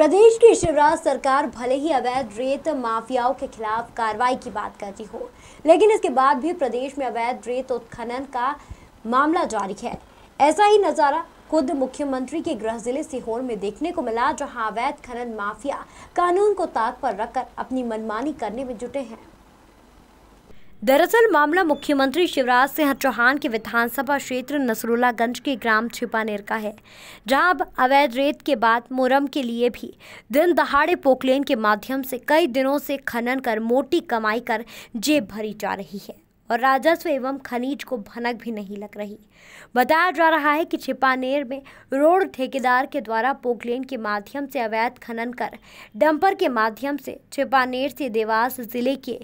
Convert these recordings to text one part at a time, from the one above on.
प्रदेश की शिवराज सरकार भले ही अवैध रेत माफियाओं के खिलाफ कार्रवाई की बात करती हो लेकिन इसके बाद भी प्रदेश में अवैध रेत उत्खनन का मामला जारी है ऐसा ही नज़ारा खुद मुख्यमंत्री के गृह जिले सीहोर में देखने को मिला जहां अवैध खनन माफिया कानून को ताक पर रखकर अपनी मनमानी करने में जुटे हैं दरअसल मामला मुख्यमंत्री शिवराज सिंह चौहान के विधानसभा क्षेत्र नसरुल्लागंज के ग्राम छिपानेर का है जहां अब अवैध रेत के बाद मुरम के लिए भी दिन दहाड़े पोकलेन के माध्यम से कई दिनों से खनन कर मोटी कमाई कर जेब भरी जा रही है और राजस्व एवं खनिज को भनक भी नहीं लग रही बताया जा रहा है कि छिपानेर में रोड ठेकेदार के द्वारा पोकलेन के माध्यम से अवैध खनन कर डंपर के माध्यम से छिपानेर से देवास जिले के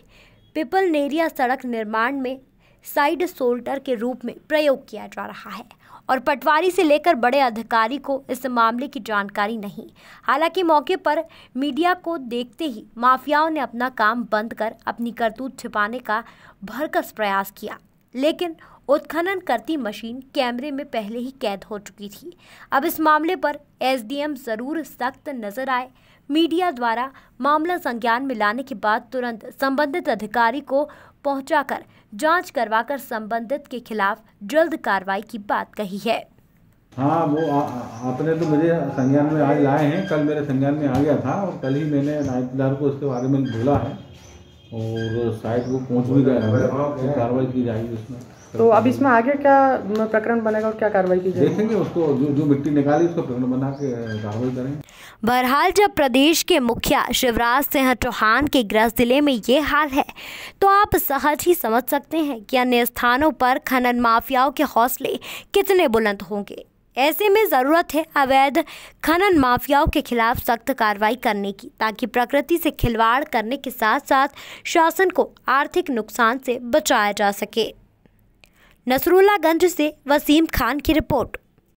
पिपल नेरिया सड़क निर्माण में साइड सोल्टर के रूप में प्रयोग किया जा रहा है और पटवारी से लेकर बड़े अधिकारी को इस मामले की जानकारी नहीं हालांकि मौके पर मीडिया को देखते ही माफियाओं ने अपना काम बंद कर अपनी करतूत छिपाने का भरकस प्रयास किया लेकिन उत्खनन करती मशीन कैमरे में पहले ही कैद हो चुकी थी अब इस मामले पर एसडीएम ज़रूर सख्त नजर आए मीडिया द्वारा मामला संज्ञान में लाने के बाद तुरंत संबंधित अधिकारी को पहुंचाकर जांच करवाकर संबंधित के खिलाफ जल्द कार्रवाई की बात कही है हाँ वो आ, आपने तो मुझे संज्ञान में आज लाए हैं कल मेरे संज्ञान में आ गया था और कल ही मैंने नायबदार को उसके बारे में बोला है और शायद वो पहुंच भी गया है कार्रवाई की जाएगी उसमें तो अब इसमें आगे क्या प्रकरण बनेगा और क्या कार्रवाई की जाएगी देखेंगे उसको जो जो मिट्टी निकाली उसको प्रकरण बना के कार्रवाई करेंगे बहरहाल जब प्रदेश के मुखिया शिवराज सिंह चौहान के गृह जिले में ये हाल है तो आप सहज ही समझ सकते हैं कि अन्य स्थानों पर खनन माफियाओं के हौसले कितने बुलंद होंगे ऐसे में ज़रूरत है अवैध खनन माफियाओं के खिलाफ सख्त कार्रवाई करने की ताकि प्रकृति से खिलवाड़ करने के साथ साथ शासन को आर्थिक नुकसान से बचाया जा सके नसरुल्लागंज से वसीम खान की रिपोर्ट